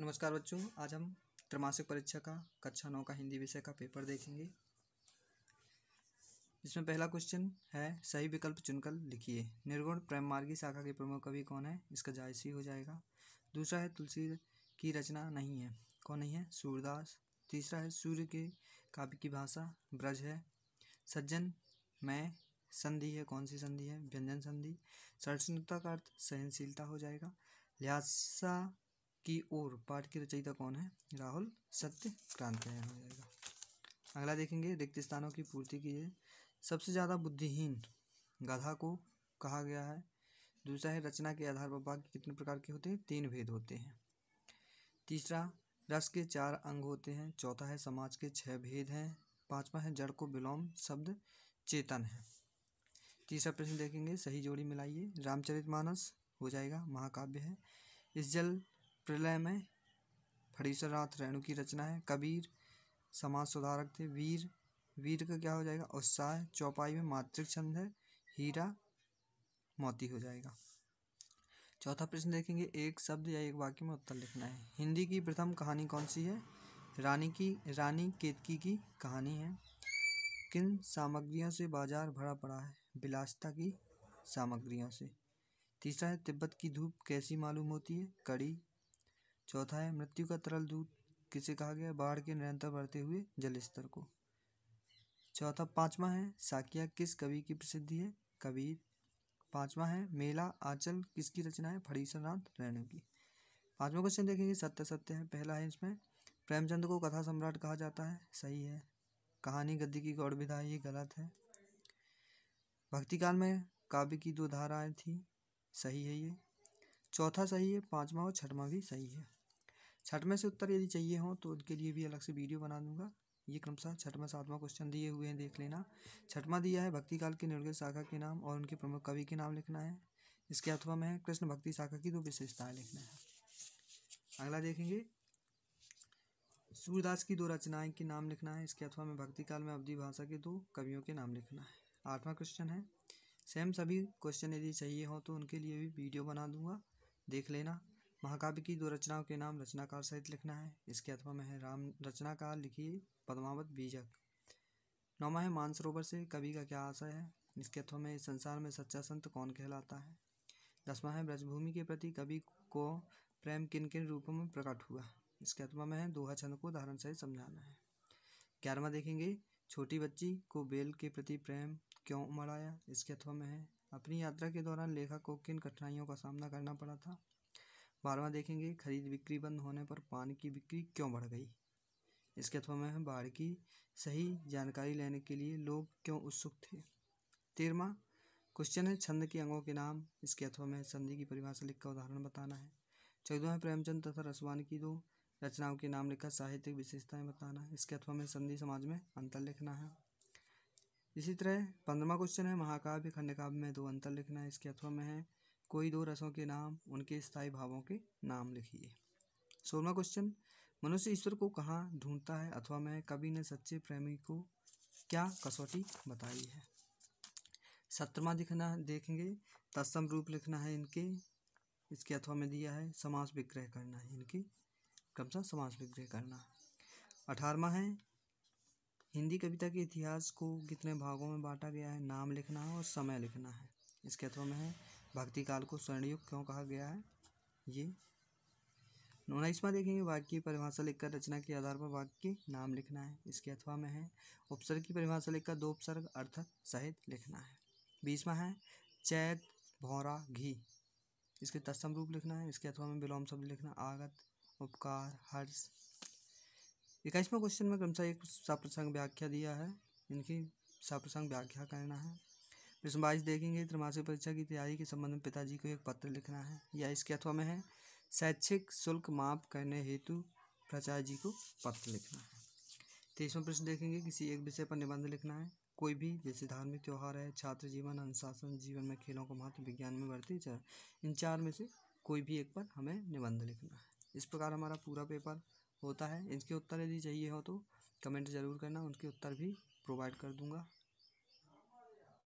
नमस्कार बच्चों आज हम त्रमासिक परीक्षा का कक्षा नौ का हिंदी विषय का पेपर देखेंगे इसमें पहला क्वेश्चन है सही विकल्प चुनकर लिखिए निर्गुण प्रेम मार्गी शाखा के प्रमुख कवि कौन है इसका जायसी हो जाएगा दूसरा है तुलसी की रचना नहीं है कौन नहीं है सूरदास तीसरा है सूर्य के काव्य की भाषा ब्रज है सज्जन मैं संधि है कौन सी संधि है व्यंजन संधि सहिष्णुता का अर्थ सहनशीलता हो जाएगा लिहाजा की ओर पाठ की रचयिता कौन है राहुल सत्य क्रांति हो जाएगा अगला देखेंगे रिक्त स्थानों की पूर्ति कीजिए सबसे ज़्यादा बुद्धिहीन गधा को कहा गया है दूसरा है रचना के आधार पर वाक्य कितने प्रकार के होते हैं तीन भेद होते हैं तीसरा रस के चार अंग होते हैं चौथा है समाज के छह भेद हैं पांचवा है जड़ को विलोम शब्द चेतन है तीसरा प्रश्न देखेंगे सही जोड़ी मिलाइए रामचरित मानस हो जाएगा महाकाव्य है इस जल प्रलय में फरीसरात रेणु की रचना है कबीर समाज सुधारक थे वीर वीर का क्या हो जाएगा उत्साह चौपाई में मातृक छंद है हीरा मोती हो जाएगा चौथा प्रश्न देखेंगे एक शब्द या एक वाक्य में उत्तर लिखना है हिंदी की प्रथम कहानी कौन सी है रानी की रानी केतकी की कहानी है किन सामग्रियों से बाजार भरा पड़ा है बिलासता की सामग्रियों से तीसरा है तिब्बत की धूप कैसी मालूम होती है कड़ी चौथा है मृत्यु का तरल दूध किसे कहा गया बाढ़ के निरंतर बढ़ते हुए जल स्तर को चौथा पांचवा है साकिया किस कवि की प्रसिद्धि है कबीर पांचवा है मेला आंचल किसकी रचना है फणीश्वरनाथ रैणू की पांचवा क्वेश्चन देखेंगे सत्य सत्य है पहला है इसमें प्रेमचंद को कथा सम्राट कहा जाता है सही है कहानी गद्दी की गौड़ विधा ये गलत है भक्ति काल में काव्य की दो धाराएं थी सही है ये चौथा सही है पाँचवा और छठवां भी सही है छठवें से उत्तर यदि चाहिए हो तो उनके लिए भी अलग से वीडियो बना दूंगा ये क्रमशः छठवा सातवां क्वेश्चन दिए हुए हैं देख लेना छठवां दिया है भक्ति काल के निर्गत शाखा के नाम और उनके प्रमुख कवि के नाम लिखना है इसके अथवा में कृष्ण भक्ति शाखा की दो विशेषताएं लिखना है अगला देखेंगे सूरदास की दो रचनाएं के नाम लिखना है इसके अथवा में भक्ति काल में अवधि भाषा के दो कवियों के नाम लिखना है आठवां क्वेश्चन है सेम सभी क्वेश्चन यदि चाहिए हो तो उनके लिए भी वीडियो बना दूंगा देख लेना महाकाव्य की दो रचनाओं के नाम रचनाकार सहित लिखना है इसके अथवा में है राम रचनाकार लिखिए पद्मावत बीजक नौवा है मानसरोवर से कवि का क्या आशय है इसके अथवा में संसार में सच्चा संत कौन कहलाता है दसवा है ब्रजभूमि के प्रति कवि को प्रेम किन किन रूपों में प्रकट हुआ इसके अथवा में है दोहा छंद को धारण सहित समझाना है ग्यारहवा देखेंगे छोटी बच्ची को बेल के प्रति प्रेम क्यों उमड़ाया इसके अथवा में है अपनी यात्रा के दौरान लेखक को किन कठिनाइयों का सामना करना पड़ा था बारहवा देखेंगे खरीद बिक्री बंद होने पर पान की बिक्री क्यों बढ़ गई इसके अथवा में बाढ़ की सही जानकारी लेने के लिए लोग क्यों उत्सुक थे तेरवा क्वेश्चन है छंद के अंगों के नाम इसके अथवा में संधि की परिभाषा लिखकर उदाहरण बताना है चौदह है प्रेमचंद तथा रसवान की दो रचनाओं के नाम लिखकर साहित्यिक विशेषताएं बताना है इसके अथवा में संधि समाज में अंतर लिखना है इसी तरह पंद्रवा क्वेश्चन है महाकाव्य खंडकाव्य में दो अंतर लिखना है इसके अथवा में है कोई दो रसों के नाम उनके स्थायी भावों के नाम लिखिए सोलवा क्वेश्चन मनुष्य ईश्वर को कहाँ ढूंढता है अथवा में कवि ने सच्चे प्रेमी को क्या कसौटी बताई है सत्रमा दिखना देखेंगे तत्सम रूप लिखना है इनके इसके अथवा में दिया है समास विग्रह करना है इनके कम समास विग्रह करना अठारवा है हिंदी कविता के इतिहास को कितने भागों में बांटा गया है नाम लिखना है और समय लिखना है इसके अथवा में है भक्ति काल को स्वर्णयुग क्यों कहा गया है ये उन्नीसवा देखेंगे वाक्य की परिभाषा लिखकर रचना के आधार पर वाक्य नाम लिखना है इसके अथवा में है उपसर्ग की परिभाषा लिखकर दो उपसर्ग अर्थ सहित लिखना है बीसवा है चैत भौरा घी इसके तत्सम रूप लिखना है इसके अथवा में विलोम शब्द लिखना आगत उपकार हर्ष इक्कीसवें क्वेश्चन में क्रमशः एक साप्रसंग व्याख्या दिया है इनकी साप्रसंग व्याख्या करना है प्रश्न बाईस देखेंगे त्रिमासिक परीक्षा की तैयारी के संबंध में पिताजी को एक पत्र लिखना है या इसके अथवा में है शैक्षिक शुल्क माफ करने हेतु प्राचार्य जी को पत्र लिखना है तेईसवा प्रश्न देखेंगे किसी एक विषय पर निबंध लिखना है कोई भी जैसे धार्मिक त्यौहार है छात्र जीवन अनुशासन जीवन में खेलों का महत्व विज्ञान में बढ़ती चरण इन चार में से कोई भी एक पर हमें निबंध लिखना है इस प्रकार हमारा पूरा पेपर होता है इसके उत्तर यदि चाहिए हो तो कमेंट ज़रूर करना उनके उत्तर भी प्रोवाइड कर दूँगा